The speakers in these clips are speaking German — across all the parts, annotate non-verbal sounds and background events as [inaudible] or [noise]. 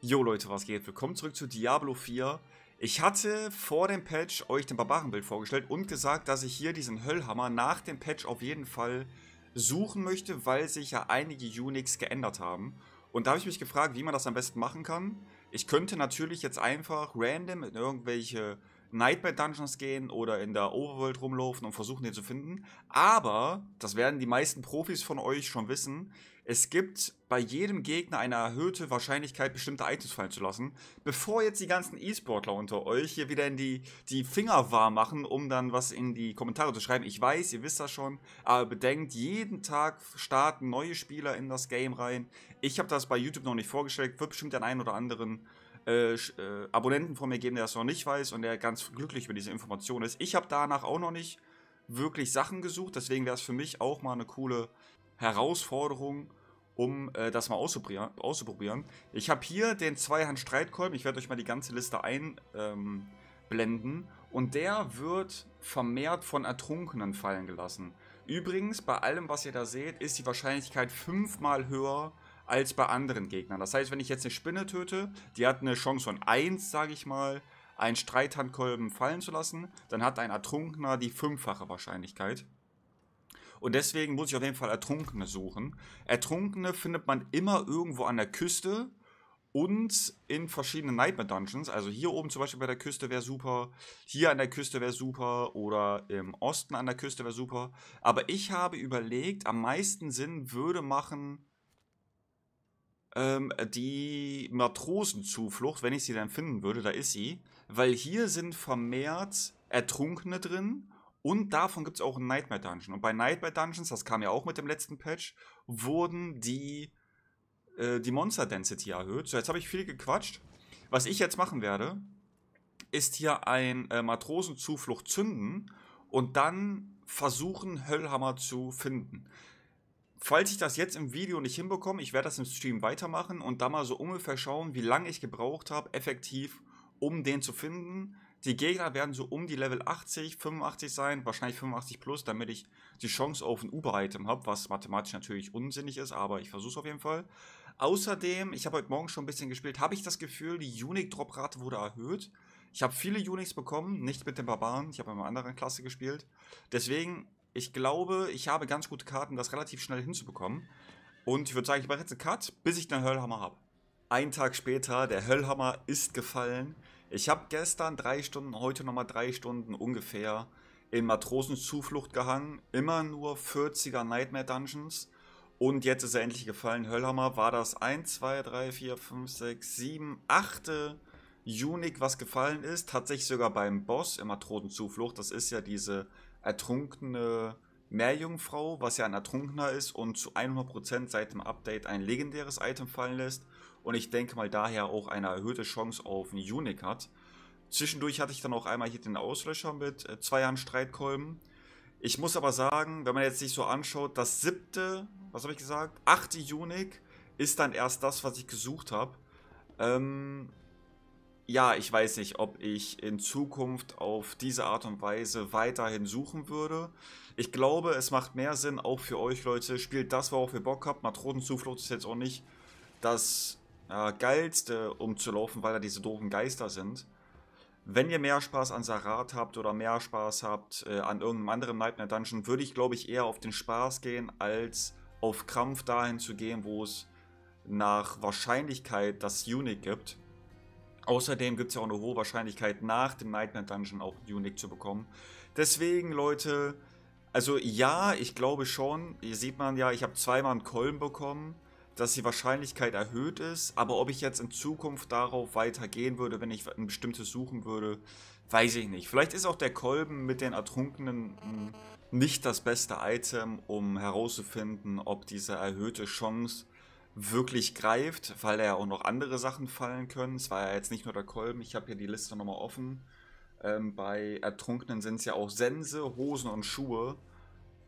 Jo Leute, was geht? Willkommen zurück zu Diablo 4. Ich hatte vor dem Patch euch den Barbarenbild vorgestellt und gesagt, dass ich hier diesen Höllhammer nach dem Patch auf jeden Fall suchen möchte, weil sich ja einige Unix geändert haben. Und da habe ich mich gefragt, wie man das am besten machen kann. Ich könnte natürlich jetzt einfach random in irgendwelche Nightmare Dungeons gehen oder in der Overworld rumlaufen und versuchen, den zu finden. Aber, das werden die meisten Profis von euch schon wissen, es gibt bei jedem Gegner eine erhöhte Wahrscheinlichkeit, bestimmte Items fallen zu lassen. Bevor jetzt die ganzen E-Sportler unter euch hier wieder in die, die Finger warm machen, um dann was in die Kommentare zu schreiben. Ich weiß, ihr wisst das schon, aber bedenkt, jeden Tag starten neue Spieler in das Game rein. Ich habe das bei YouTube noch nicht vorgestellt, wird bestimmt den einen oder anderen äh, äh, Abonnenten von mir geben, der das noch nicht weiß und der ganz glücklich über diese Information ist. Ich habe danach auch noch nicht wirklich Sachen gesucht, deswegen wäre es für mich auch mal eine coole Herausforderung, um äh, das mal auszuprobieren. Ich habe hier den Zweihand-Streitkolben, ich werde euch mal die ganze Liste einblenden. Ähm, und der wird vermehrt von Ertrunkenen fallen gelassen. Übrigens, bei allem, was ihr da seht, ist die Wahrscheinlichkeit fünfmal höher, als bei anderen Gegnern. Das heißt, wenn ich jetzt eine Spinne töte, die hat eine Chance von 1, sage ich mal, einen Streithandkolben fallen zu lassen, dann hat ein Ertrunkener die fünffache Wahrscheinlichkeit. Und deswegen muss ich auf jeden Fall Ertrunkene suchen. Ertrunkene findet man immer irgendwo an der Küste und in verschiedenen Nightmare Dungeons. Also hier oben zum Beispiel bei der Küste wäre super, hier an der Küste wäre super oder im Osten an der Küste wäre super. Aber ich habe überlegt, am meisten Sinn würde machen ähm, die Matrosenzuflucht, wenn ich sie dann finden würde, da ist sie, weil hier sind vermehrt Ertrunkene drin und davon gibt es auch einen Nightmare Dungeon. Und bei Nightmare Dungeons, das kam ja auch mit dem letzten Patch, wurden die, äh, die Monster Density erhöht. So, jetzt habe ich viel gequatscht. Was ich jetzt machen werde, ist hier ein äh, Matrosenzuflucht zünden und dann versuchen, Höllhammer zu finden. Falls ich das jetzt im Video nicht hinbekomme, ich werde das im Stream weitermachen und da mal so ungefähr schauen, wie lange ich gebraucht habe, effektiv, um den zu finden. Die Gegner werden so um die Level 80, 85 sein, wahrscheinlich 85 plus, damit ich die Chance auf ein Uber-Item habe, was mathematisch natürlich unsinnig ist, aber ich versuche es auf jeden Fall. Außerdem, ich habe heute Morgen schon ein bisschen gespielt, habe ich das Gefühl, die Unique-Drop-Rate wurde erhöht. Ich habe viele Unix bekommen, nicht mit den Barbaren, ich habe in einer anderen Klasse gespielt. Deswegen ich glaube, ich habe ganz gute Karten, das relativ schnell hinzubekommen. Und ich würde sagen, ich mache jetzt einen Cut, bis ich den Höllhammer habe. Ein Tag später, der Höllhammer ist gefallen. Ich habe gestern drei Stunden, heute nochmal drei Stunden ungefähr in Matrosenzuflucht gehangen. Immer nur 40er Nightmare Dungeons. Und jetzt ist er endlich gefallen. Höllhammer war das 1, 2, 3, 4, 5, 6, 7, 8. Unique, was gefallen ist. Tatsächlich sogar beim Boss in Matrosenzuflucht. Das ist ja diese ertrunkene Meerjungfrau, was ja ein Ertrunkener ist und zu 100% seit dem Update ein legendäres Item fallen lässt und ich denke mal daher auch eine erhöhte Chance auf einen Unique hat. Zwischendurch hatte ich dann auch einmal hier den Auslöscher mit äh, zwei Jahren Streitkolben. Ich muss aber sagen, wenn man jetzt sich so anschaut, das siebte, was habe ich gesagt, achte Unique ist dann erst das, was ich gesucht habe. Ähm, ja, ich weiß nicht, ob ich in Zukunft auf diese Art und Weise weiterhin suchen würde. Ich glaube, es macht mehr Sinn, auch für euch Leute, spielt das, worauf ihr Bock habt. Matronenzuflucht ist jetzt auch nicht das äh, Geilste, um zu laufen, weil da diese doofen Geister sind. Wenn ihr mehr Spaß an Sarat habt oder mehr Spaß habt äh, an irgendeinem anderen Nightmare Dungeon, würde ich, glaube ich, eher auf den Spaß gehen, als auf Krampf dahin zu gehen, wo es nach Wahrscheinlichkeit das Unique gibt Außerdem gibt es ja auch eine hohe Wahrscheinlichkeit, nach dem Nightmare Dungeon auch Unique zu bekommen. Deswegen, Leute, also ja, ich glaube schon. Hier sieht man ja, ich habe zweimal einen Kolben bekommen, dass die Wahrscheinlichkeit erhöht ist. Aber ob ich jetzt in Zukunft darauf weitergehen würde, wenn ich ein bestimmtes suchen würde, weiß ich nicht. Vielleicht ist auch der Kolben mit den Ertrunkenen hm, nicht das beste Item, um herauszufinden, ob diese erhöhte Chance wirklich greift, weil da ja auch noch andere Sachen fallen können. Es war ja jetzt nicht nur der Kolben, ich habe hier die Liste nochmal offen. Ähm, bei Ertrunkenen sind es ja auch Sense, Hosen und Schuhe.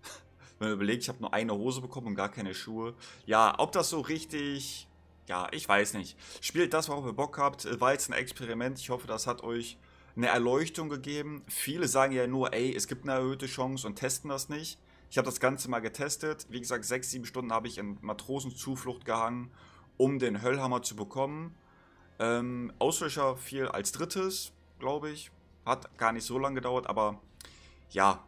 [laughs] Wenn man überlegt, ich habe nur eine Hose bekommen und gar keine Schuhe. Ja, ob das so richtig... Ja, ich weiß nicht. Spielt das, worauf ihr Bock habt. War jetzt ein Experiment. Ich hoffe, das hat euch eine Erleuchtung gegeben. Viele sagen ja nur, ey, es gibt eine erhöhte Chance und testen das nicht. Ich habe das Ganze mal getestet. Wie gesagt, 6, 7 Stunden habe ich in Matrosenzuflucht gehangen, um den Höllhammer zu bekommen. Ähm, Auswischer fiel als drittes, glaube ich. Hat gar nicht so lange gedauert, aber ja.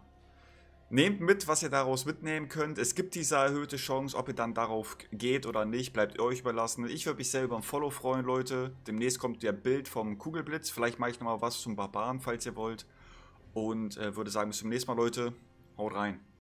Nehmt mit, was ihr daraus mitnehmen könnt. Es gibt diese erhöhte Chance, ob ihr dann darauf geht oder nicht, bleibt euch überlassen. Ich würde mich sehr über ein Follow freuen, Leute. Demnächst kommt der Bild vom Kugelblitz. Vielleicht mache ich nochmal was zum Barbaren, falls ihr wollt. Und äh, würde sagen, bis zum nächsten Mal, Leute. Haut rein.